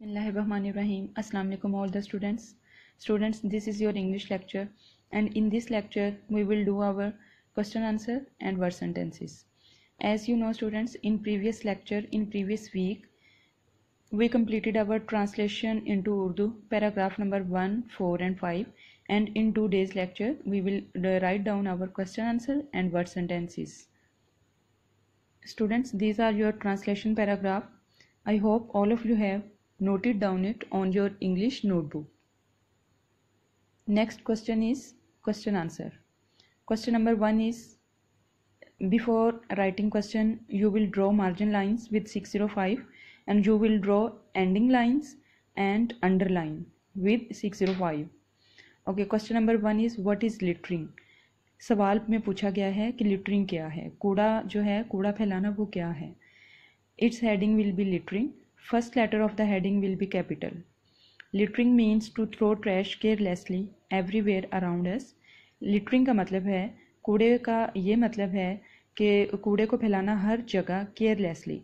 Bismillahirrahmanirrahim. Assalamu alaikum all the students. Students, this is your English lecture and in this lecture we will do our question answer and word sentences. As you know students, in previous lecture, in previous week, we completed our translation into Urdu paragraph number 1, 4 and 5 and in two days lecture we will uh, write down our question answer and word sentences. Students, these are your translation paragraph. I hope all of you have note it down it on your English notebook. Next question is question answer. Question number 1 is before writing question you will draw margin lines with 605 and you will draw ending lines and underline with 605. okay question number 1 is what is littering सवाल में पूछा गया है कि littering क्या है कूड़ा जो है कूड़ा फैलाना वो क्या है it's heading will be littering First letter of the heading will be capital. Littering means to throw trash carelessly everywhere around us. Littering का मतलब है कूड़े का ये मतलब है कि कूड़े को फैलाना हर जगह केयरलेसली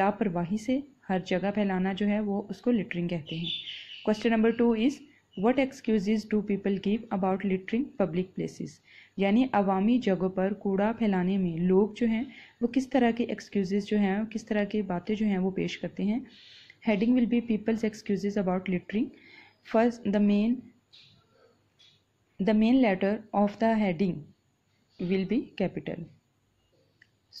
लापरवाही से हर जगह फैलाना जो है वो उसको लिटरिंग कहते हैं question number two is what excuses do people give about littering public places यानी अवामी जगहों पर कूड़ा फैलाने में लोग जो हैं वो किस तरह के एक्सक्यूजेज जो हैं किस तरह की बातें जो हैं वो पेश करते हैं heading will be people's excuse about littering first the main the main letter of the heading will be capital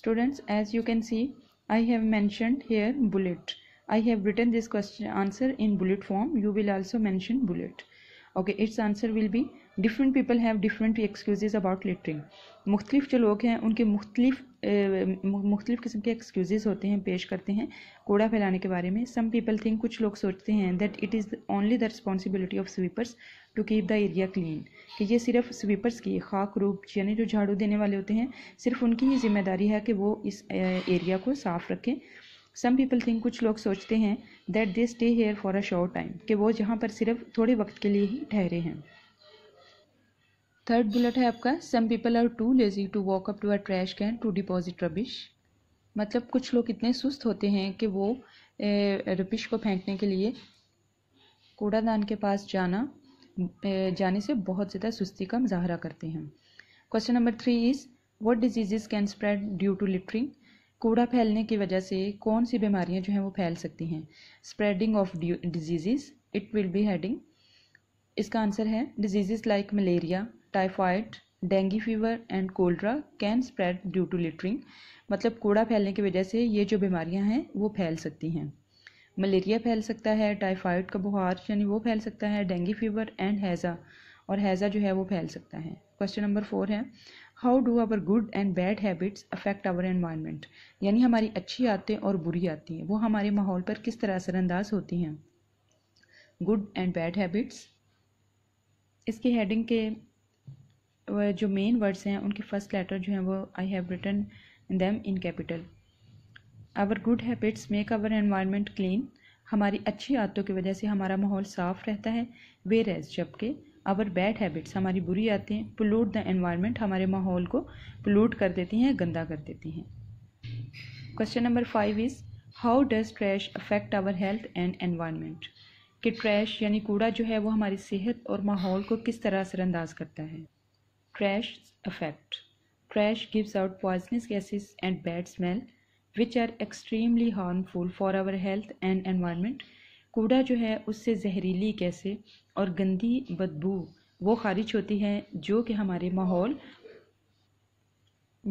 students as you can see I have mentioned here bullet I have written this question answer in bullet form you will also mention bullet okay it's answer will be different people have different excuse about littering मुख्तलिफ जो लोग हैं उनके मुख्तलिफ मुख्तलिफ किस्म के excuse होते हैं पेश करते हैं कूड़ा फैलाने के बारे में सम पीपल थिंक कुछ लोग सोचते हैं that it is only the responsibility of sweepers to keep the area clean कि ये सिर्फ स्वीपर्स की खाक रूप यानी जो झाड़ू देने वाले होते हैं सिर्फ उनकी ही जिम्मेदारी है कि वो इस एरिया को साफ़ रखें सम पीपल थिंक कुछ लोग सोचते हैं that they stay here for a short time कि वो जहाँ पर सिर्फ थोड़े वक्त के लिए ही ठहरे हैं थर्ड बुलेट है आपका some people are too lazy to walk up to a trash can to deposit rubbish मतलब कुछ लोग इतने सुस्त होते हैं कि वो रबिश को फेंकने के लिए कूड़ादान के पास जाना जाने से बहुत ज़्यादा सुस्ती का मुजाहरा करते हैं question number three is what disease can spread due to littering कूड़ा फैलने की वजह से कौन सी बीमारियां जो हैं वो फैल सकती हैं spreading of diseases it will be heading इसका आंसर है disease like malaria typhoid dengue fever and कोल्ड्रा can spread due to littering मतलब कूड़ा फैलने की वजह से ये जो बीमारियां हैं वो फैल सकती हैं मलेरिया फैल सकता है टाइफाइड का बुखार यानी वो फैल सकता है डेंगी फीवर एंड हैज़ा और हैज़ा जो है वो फैल सकता है क्वेश्चन नंबर फोर है how do our good and bad habits affect our environment यानी हमारी अच्छी आदतें और बुरी आती हैं वो हमारे माहौल पर किस तरह असरअंदाज होती हैं गुड एंड बैड हैबिट्स इसके हेडिंग के जो मेन वर्ड्स हैं उनके फर्स्ट लेटर जो हैं वो I have written them in capital our good habits make our environment clean हमारी अच्छी आदतों की वजह से हमारा माहौल साफ रहता है वेर एज जबकि आवर बैड हैबिट्स हमारी बुरी आते हैं पोलूट द एनवायरनमेंट हमारे माहौल को पोलूट कर देती हैं गंदा कर देती हैं question number five is how does trash affect our health and environment कि ट्रैश यानी कूड़ा जो है वो हमारी सेहत और माहौल को किस तरह असरअंदाज करता है trash affect trash gives out poisonous gases and bad smell which are extremely harmful for our health and environment कूड़ा जो है उससे जहरीली कैसे और गंदी बदबू वो खारिज होती है जो कि हमारे माहौल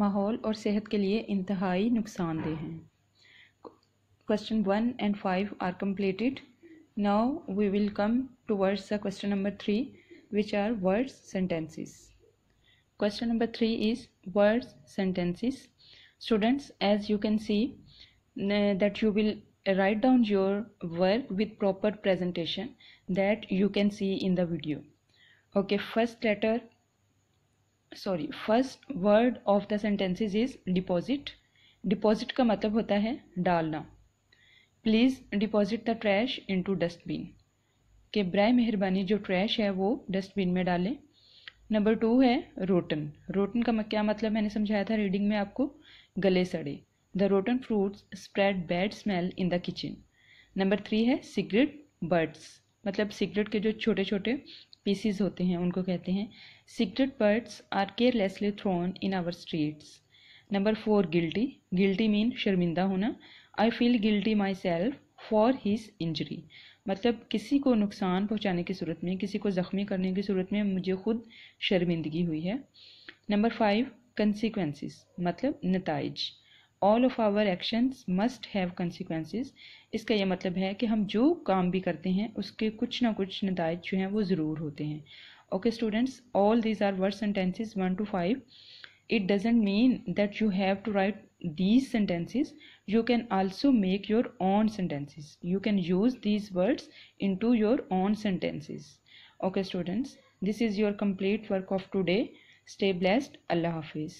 माहौल और सेहत के लिए इंतहाई नुकसानदेह हैं question one and five are completed now we will come towards the question number three which are words sentences question number three is words sentences students as you can see that you will write down your work with proper presentation that you can see in the video okay first letter sorry first word of the sentences is deposit deposit का मतलब होता है डालना please deposit the trash into dustbin के बर मेहरबानी जो trash है वो डस्टबिन में डालें नंबर टू है रोटन रोटन का क्या मतलब मैंने समझाया था रीडिंग में आपको गले सड़े the rotten fruits spread bad smell in the kitchen number three है सिगरेट बर्ड्स मतलब सिगरेट के जो छोटे छोटे पीसीज होते हैं उनको कहते हैं cigarette butts are carelessly thrown in our streets number four guilty guilty mean शर्मिंदा होना I feel guilty myself for his injury मतलब किसी को नुकसान पहुंचाने की सूरत में किसी को ज़ख्मी करने की सूरत में मुझे खुद शर्मिंदगी हुई है नंबर फाइव कंसिक्वेंसेस मतलब नतज all of our actions must have consequences इसका यह मतलब है कि हम जो काम भी करते हैं उसके कुछ ना कुछ नतज जो हैं वो ज़रूर होते हैं okay students all these are word sentences one two five it doesn't mean that you have to write these sentences you can also make your own sentences you can use these words into your own sentences okay students this is your complete work of today stay blessed अल्लाह हाफिज़